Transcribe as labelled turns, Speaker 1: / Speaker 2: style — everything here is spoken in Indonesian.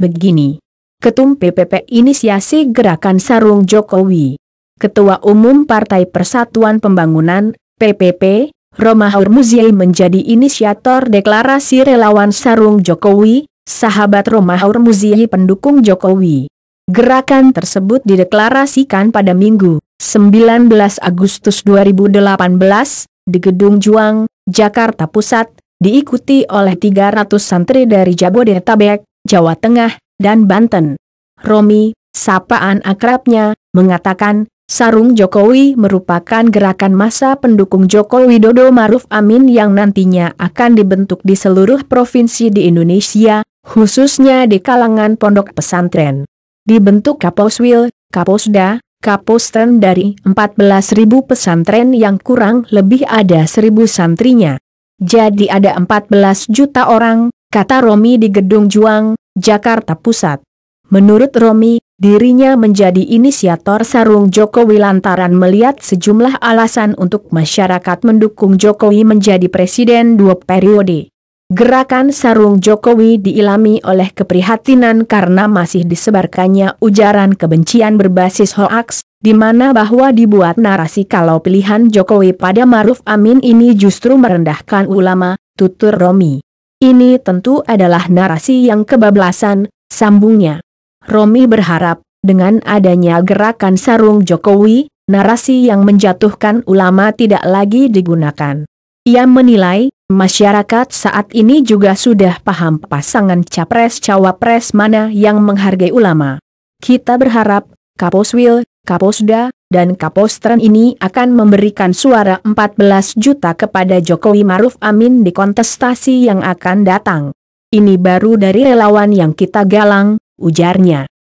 Speaker 1: begini. Ketum PPP inisiasi gerakan sarung Jokowi. Ketua Umum Partai Persatuan Pembangunan, PPP, Roma Hormuzi menjadi inisiator deklarasi relawan sarung Jokowi, sahabat Roma Hormuzi pendukung Jokowi. Gerakan tersebut dideklarasikan pada Minggu, 19 Agustus 2018, di Gedung Juang, Jakarta Pusat, diikuti oleh 300 santri dari Jabodetabek, Jawa Tengah, dan Banten. Romi, sapaan akrabnya, mengatakan, Sarung Jokowi merupakan gerakan masa pendukung Joko Widodo Maruf Amin yang nantinya akan dibentuk di seluruh provinsi di Indonesia, khususnya di kalangan pondok pesantren. Dibentuk Kaposwil, Kaposda, Kaposten dari 14.000 pesantren yang kurang lebih ada 1.000 santrinya. Jadi ada 14 juta orang, kata Romi di Gedung Juang, Jakarta Pusat. Menurut Romi, dirinya menjadi inisiator sarung Jokowi lantaran melihat sejumlah alasan untuk masyarakat mendukung Jokowi menjadi presiden dua periode. Gerakan sarung Jokowi diilami oleh keprihatinan karena masih disebarkannya ujaran kebencian berbasis hoaks, di mana bahwa dibuat narasi kalau pilihan Jokowi pada Maruf Amin ini justru merendahkan ulama, tutur Romi. Ini tentu adalah narasi yang kebablasan, sambungnya. Romi berharap, dengan adanya gerakan sarung Jokowi, narasi yang menjatuhkan ulama tidak lagi digunakan. Ia menilai, masyarakat saat ini juga sudah paham pasangan capres-cawapres mana yang menghargai ulama. Kita berharap, Kaposwil, Kaposda, dan Kapolstren ini akan memberikan suara 14 juta kepada Jokowi Maruf Amin di kontestasi yang akan datang. Ini baru dari relawan yang kita galang, ujarnya.